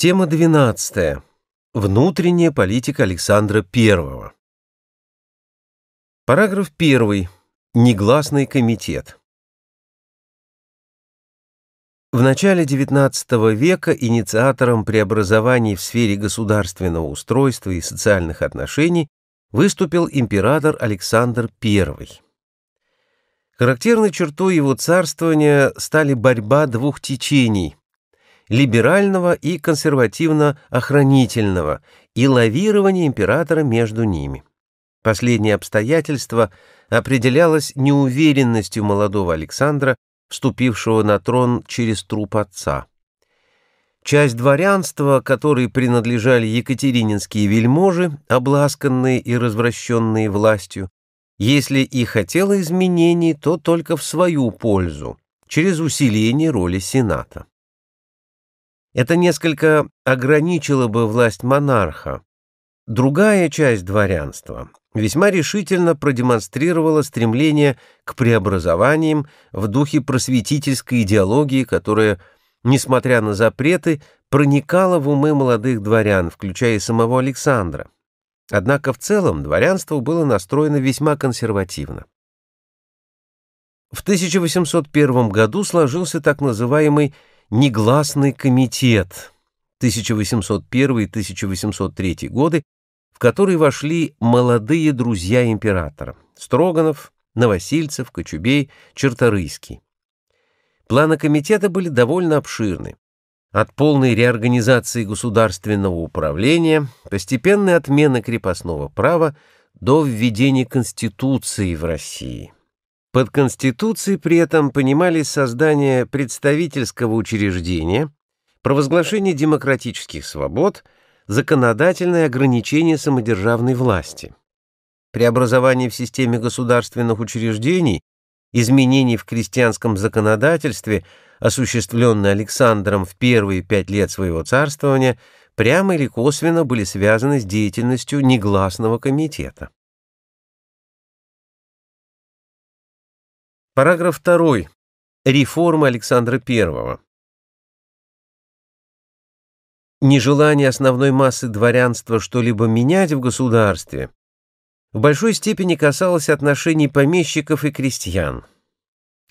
Тема 12. Внутренняя политика Александра I. Параграф 1. Негласный комитет. В начале XIX века инициатором преобразований в сфере государственного устройства и социальных отношений выступил император Александр I. Характерной чертой его царствования стали борьба двух течений – либерального и консервативно-охранительного, и лавирование императора между ними. Последнее обстоятельство определялось неуверенностью молодого Александра, вступившего на трон через труп отца. Часть дворянства, которой принадлежали екатерининские вельможи, обласканные и развращенные властью, если и хотела изменений, то только в свою пользу, через усиление роли Сената. Это несколько ограничило бы власть монарха. Другая часть дворянства весьма решительно продемонстрировала стремление к преобразованиям в духе просветительской идеологии, которая, несмотря на запреты, проникала в умы молодых дворян, включая самого Александра. Однако в целом дворянство было настроено весьма консервативно. В 1801 году сложился так называемый Негласный комитет 1801-1803 годы, в который вошли молодые друзья императора Строганов, Новосильцев, Кочубей, Черторыйский. Планы комитета были довольно обширны. От полной реорганизации государственного управления, постепенной отмены крепостного права до введения Конституции в России – под Конституцией при этом понимали создание представительского учреждения, провозглашение демократических свобод, законодательное ограничение самодержавной власти. Преобразование в системе государственных учреждений, изменений в крестьянском законодательстве, осуществленные Александром в первые пять лет своего царствования, прямо или косвенно были связаны с деятельностью негласного комитета. Параграф 2. Реформа Александра I. Нежелание основной массы дворянства что-либо менять в государстве в большой степени касалось отношений помещиков и крестьян.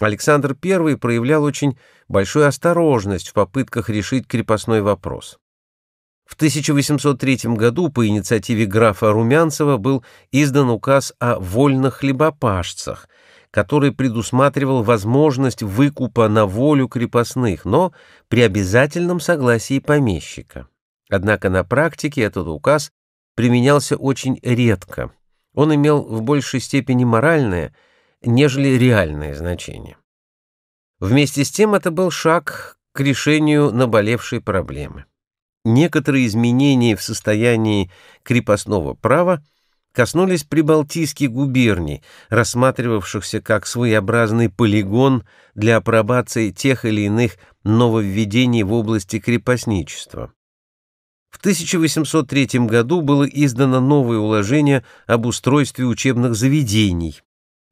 Александр I проявлял очень большую осторожность в попытках решить крепостной вопрос. В 1803 году по инициативе графа Румянцева был издан указ о вольных хлебопашцах – который предусматривал возможность выкупа на волю крепостных, но при обязательном согласии помещика. Однако на практике этот указ применялся очень редко. Он имел в большей степени моральное, нежели реальное значение. Вместе с тем это был шаг к решению наболевшей проблемы. Некоторые изменения в состоянии крепостного права – коснулись прибалтийских губерний, рассматривавшихся как своеобразный полигон для апробации тех или иных нововведений в области крепостничества. В 1803 году было издано новое уложение об устройстве учебных заведений,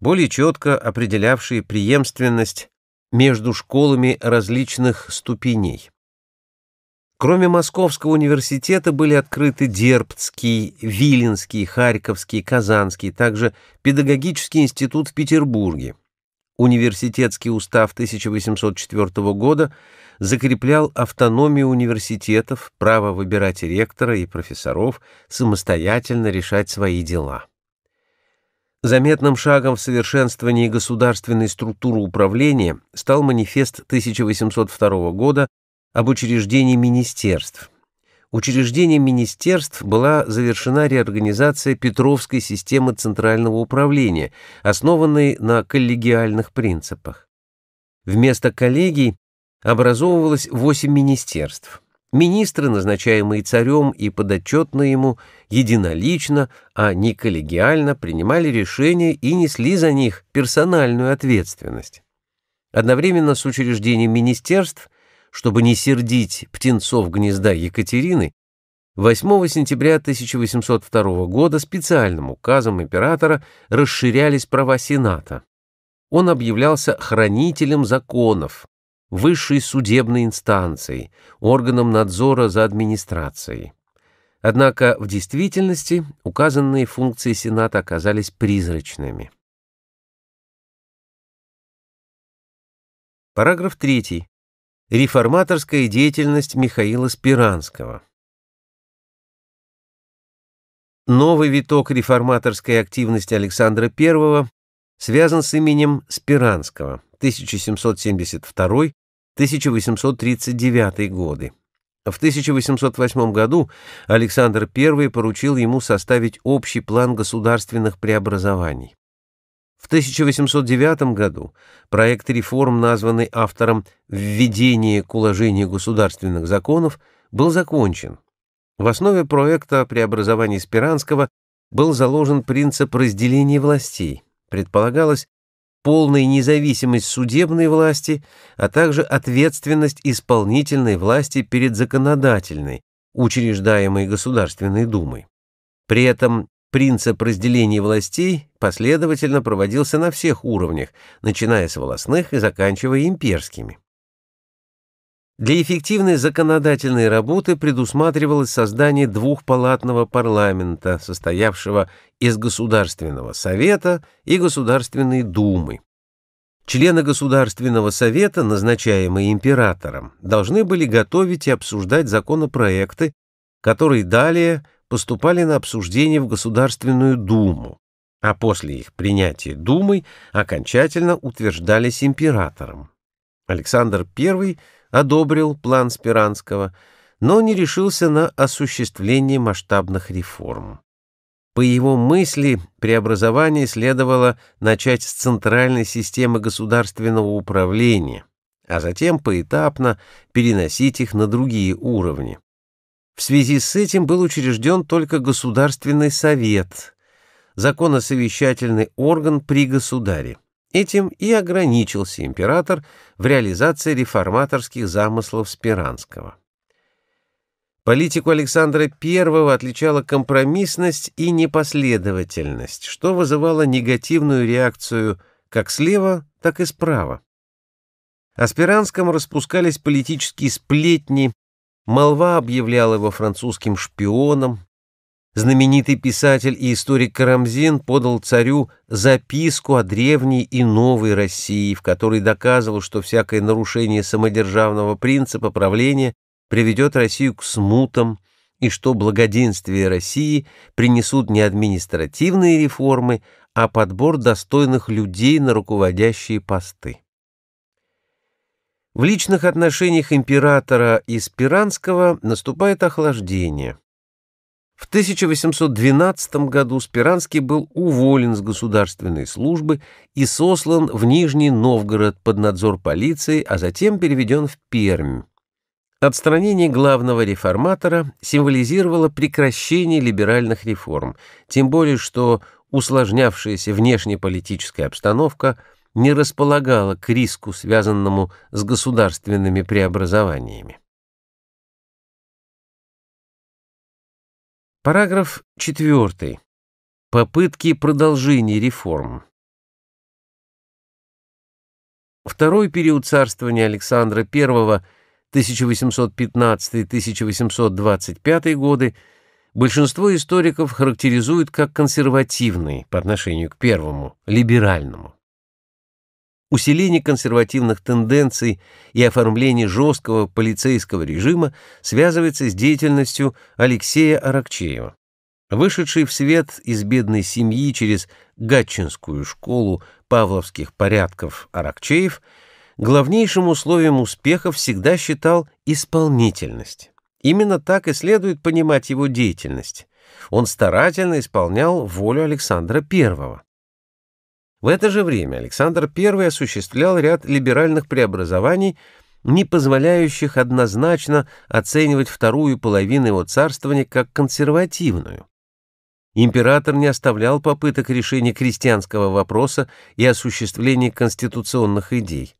более четко определявшее преемственность между школами различных ступеней. Кроме Московского университета были открыты Дербцкий, Виленский, Харьковский, Казанский, также Педагогический институт в Петербурге. Университетский устав 1804 года закреплял автономию университетов, право выбирать ректора и профессоров, самостоятельно решать свои дела. Заметным шагом в совершенствовании государственной структуры управления стал манифест 1802 года об учреждении министерств. Учреждением министерств была завершена реорганизация Петровской системы центрального управления, основанной на коллегиальных принципах. Вместо коллегий образовывалось восемь министерств. Министры, назначаемые царем и подотчетные ему, единолично, а не коллегиально принимали решения и несли за них персональную ответственность. Одновременно с учреждением министерств – чтобы не сердить птенцов гнезда Екатерины, 8 сентября 1802 года специальным указом императора расширялись права Сената. Он объявлялся хранителем законов, высшей судебной инстанцией, органом надзора за администрацией. Однако в действительности указанные функции Сената оказались призрачными. Параграф 3. Реформаторская деятельность Михаила Спиранского. Новый виток реформаторской активности Александра I связан с именем Спиранского 1772-1839 годы. В 1808 году Александр I поручил ему составить общий план государственных преобразований. В 1809 году проект реформ, названный автором «Введение к уложению государственных законов», был закончен. В основе проекта преобразования Спиранского был заложен принцип разделения властей. Предполагалось полная независимость судебной власти, а также ответственность исполнительной власти перед законодательной, учреждаемой Государственной Думой. При этом Принцип разделения властей последовательно проводился на всех уровнях, начиная с волосных и заканчивая имперскими. Для эффективной законодательной работы предусматривалось создание двухпалатного парламента, состоявшего из Государственного совета и Государственной думы. Члены Государственного совета, назначаемые императором, должны были готовить и обсуждать законопроекты, которые далее – поступали на обсуждение в Государственную Думу, а после их принятия Думой окончательно утверждались императором. Александр I одобрил план Спиранского, но не решился на осуществление масштабных реформ. По его мысли, преобразование следовало начать с центральной системы государственного управления, а затем поэтапно переносить их на другие уровни. В связи с этим был учрежден только Государственный совет, законосовещательный орган при государе. Этим и ограничился император в реализации реформаторских замыслов Спиранского. Политику Александра I отличала компромиссность и непоследовательность, что вызывало негативную реакцию как слева, так и справа. О Спиранском распускались политические сплетни, Молва объявляла его французским шпионом. Знаменитый писатель и историк Карамзин подал царю записку о древней и новой России, в которой доказывал, что всякое нарушение самодержавного принципа правления приведет Россию к смутам, и что благоденствие России принесут не административные реформы, а подбор достойных людей на руководящие посты. В личных отношениях императора и Спиранского наступает охлаждение. В 1812 году Спиранский был уволен с государственной службы и сослан в Нижний Новгород под надзор полиции, а затем переведен в Пермь. Отстранение главного реформатора символизировало прекращение либеральных реформ, тем более что усложнявшаяся внешнеполитическая обстановка – не располагала к риску, связанному с государственными преобразованиями. Параграф 4. Попытки продолжения реформ. Второй период царствования Александра I 1815-1825 годы большинство историков характеризует как консервативный по отношению к первому, либеральному. Усиление консервативных тенденций и оформление жесткого полицейского режима связывается с деятельностью Алексея Аракчеева. Вышедший в свет из бедной семьи через Гатчинскую школу павловских порядков Аракчеев, главнейшим условием успеха всегда считал исполнительность. Именно так и следует понимать его деятельность. Он старательно исполнял волю Александра Первого. В это же время Александр I осуществлял ряд либеральных преобразований, не позволяющих однозначно оценивать вторую половину его царствования как консервативную. Император не оставлял попыток решения крестьянского вопроса и осуществления конституционных идей.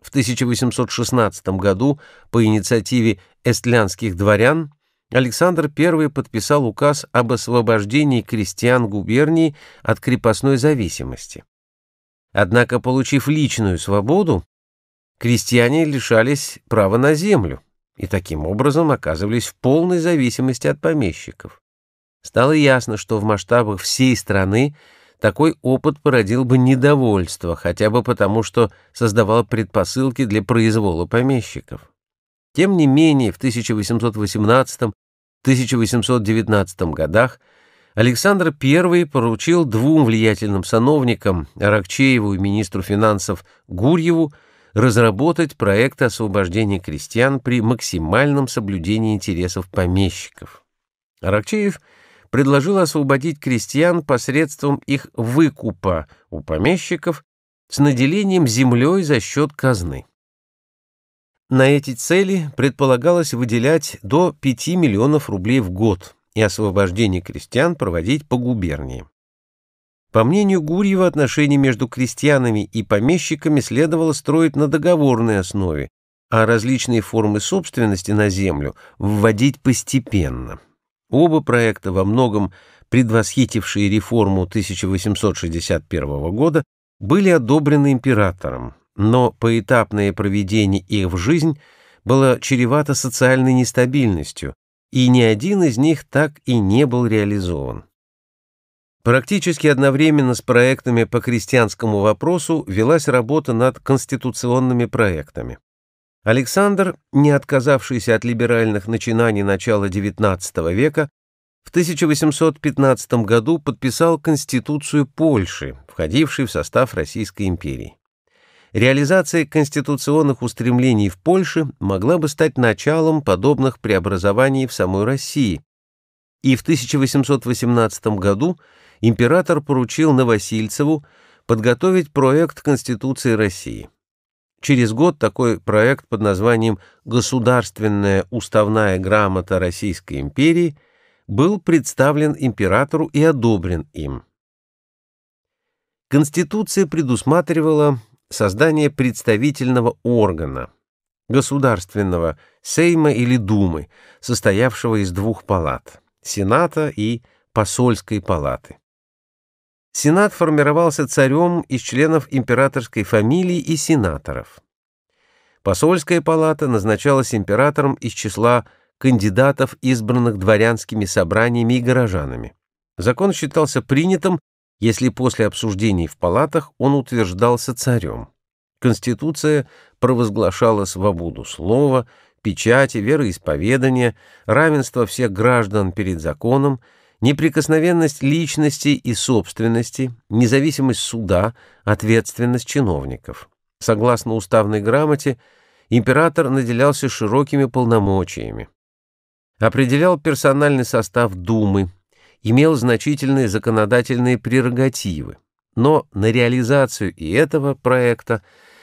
В 1816 году по инициативе эстлянских дворян Александр I подписал указ об освобождении крестьян губернии от крепостной зависимости. Однако, получив личную свободу, крестьяне лишались права на землю и таким образом оказывались в полной зависимости от помещиков. Стало ясно, что в масштабах всей страны такой опыт породил бы недовольство, хотя бы потому, что создавал предпосылки для произвола помещиков. Тем не менее, в 1818-1819 годах Александр I поручил двум влиятельным сановникам, Аракчееву и министру финансов Гурьеву, разработать проект освобождения крестьян при максимальном соблюдении интересов помещиков. Аракчеев предложил освободить крестьян посредством их выкупа у помещиков с наделением землей за счет казны. На эти цели предполагалось выделять до 5 миллионов рублей в год – и освобождение крестьян проводить по губерниям. По мнению Гурьева, отношения между крестьянами и помещиками следовало строить на договорной основе, а различные формы собственности на землю вводить постепенно. Оба проекта, во многом предвосхитившие реформу 1861 года, были одобрены императором, но поэтапное проведение их в жизнь было чревато социальной нестабильностью, и ни один из них так и не был реализован. Практически одновременно с проектами по крестьянскому вопросу велась работа над конституционными проектами. Александр, не отказавшийся от либеральных начинаний начала XIX века, в 1815 году подписал Конституцию Польши, входившей в состав Российской империи. Реализация конституционных устремлений в Польше могла бы стать началом подобных преобразований в самой России. И в 1818 году император поручил Новосильцеву подготовить проект Конституции России. Через год такой проект под названием «Государственная уставная грамота Российской империи» был представлен императору и одобрен им. Конституция предусматривала создание представительного органа, государственного Сейма или Думы, состоявшего из двух палат – Сената и Посольской палаты. Сенат формировался царем из членов императорской фамилии и сенаторов. Посольская палата назначалась императором из числа кандидатов, избранных дворянскими собраниями и горожанами. Закон считался принятым если после обсуждений в палатах он утверждался царем. Конституция провозглашала свободу слова, печати, вероисповедания, равенство всех граждан перед законом, неприкосновенность личности и собственности, независимость суда, ответственность чиновников. Согласно уставной грамоте, император наделялся широкими полномочиями. Определял персональный состав Думы, имел значительные законодательные прерогативы. Но на реализацию и этого проекта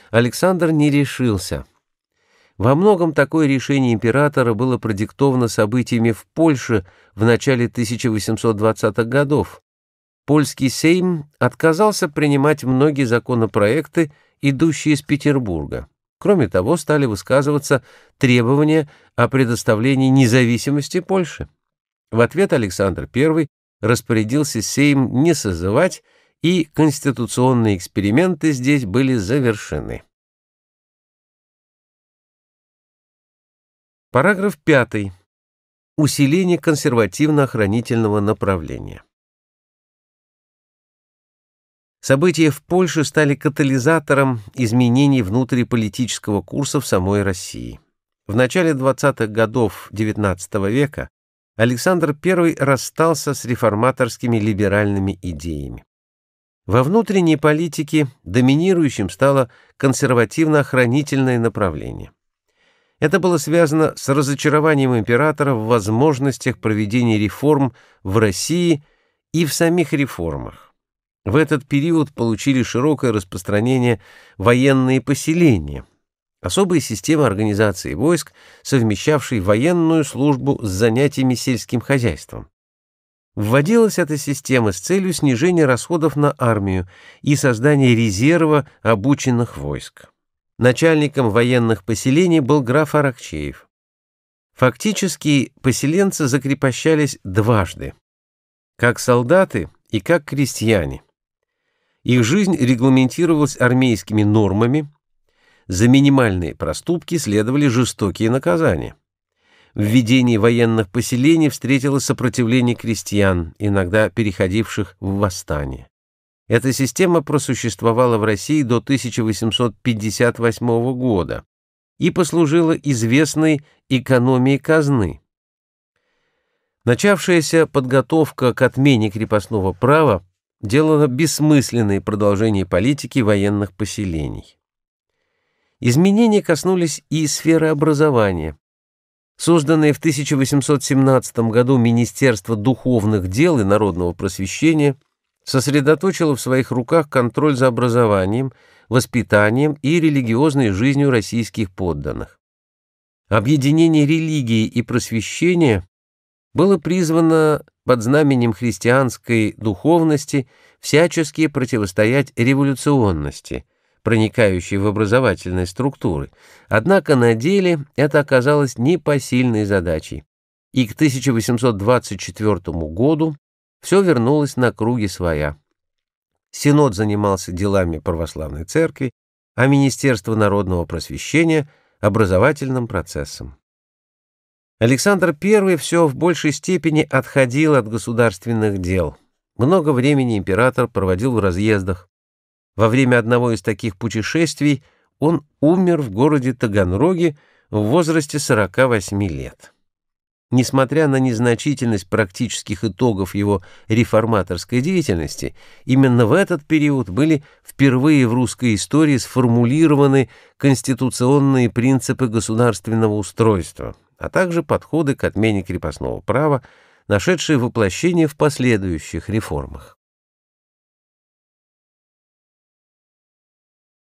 Александр не решился. Во многом такое решение императора было продиктовано событиями в Польше в начале 1820-х годов. Польский Сейм отказался принимать многие законопроекты, идущие из Петербурга. Кроме того, стали высказываться требования о предоставлении независимости Польши. В ответ Александр I распорядился Сейм не созывать, и конституционные эксперименты здесь были завершены. Параграф 5. Усиление консервативно-охранительного направления. События в Польше стали катализатором изменений внутриполитического курса в самой России. В начале 20-х годов XIX века Александр I расстался с реформаторскими либеральными идеями. Во внутренней политике доминирующим стало консервативно-охранительное направление. Это было связано с разочарованием императора в возможностях проведения реформ в России и в самих реформах. В этот период получили широкое распространение военные поселения – Особая система организации войск, совмещавшей военную службу с занятиями сельским хозяйством. Вводилась эта система с целью снижения расходов на армию и создания резерва обученных войск. Начальником военных поселений был граф Аракчеев. Фактически поселенцы закрепощались дважды. Как солдаты и как крестьяне. Их жизнь регламентировалась армейскими нормами, за минимальные проступки следовали жестокие наказания. Введение военных поселений встретило сопротивление крестьян, иногда переходивших в восстание. Эта система просуществовала в России до 1858 года и послужила известной экономией казны. Начавшаяся подготовка к отмене крепостного права делала бессмысленное продолжение политики военных поселений. Изменения коснулись и сферы образования. Созданное в 1817 году Министерство духовных дел и народного просвещения сосредоточило в своих руках контроль за образованием, воспитанием и религиозной жизнью российских подданных. Объединение религии и просвещения было призвано под знаменем христианской духовности всячески противостоять революционности – проникающей в образовательные структуры. Однако на деле это оказалось непосильной задачей. И к 1824 году все вернулось на круги своя. Синод занимался делами православной церкви, а Министерство народного просвещения – образовательным процессом. Александр I все в большей степени отходил от государственных дел. Много времени император проводил в разъездах, во время одного из таких путешествий он умер в городе Таганроге в возрасте 48 лет. Несмотря на незначительность практических итогов его реформаторской деятельности, именно в этот период были впервые в русской истории сформулированы конституционные принципы государственного устройства, а также подходы к отмене крепостного права, нашедшие воплощение в последующих реформах.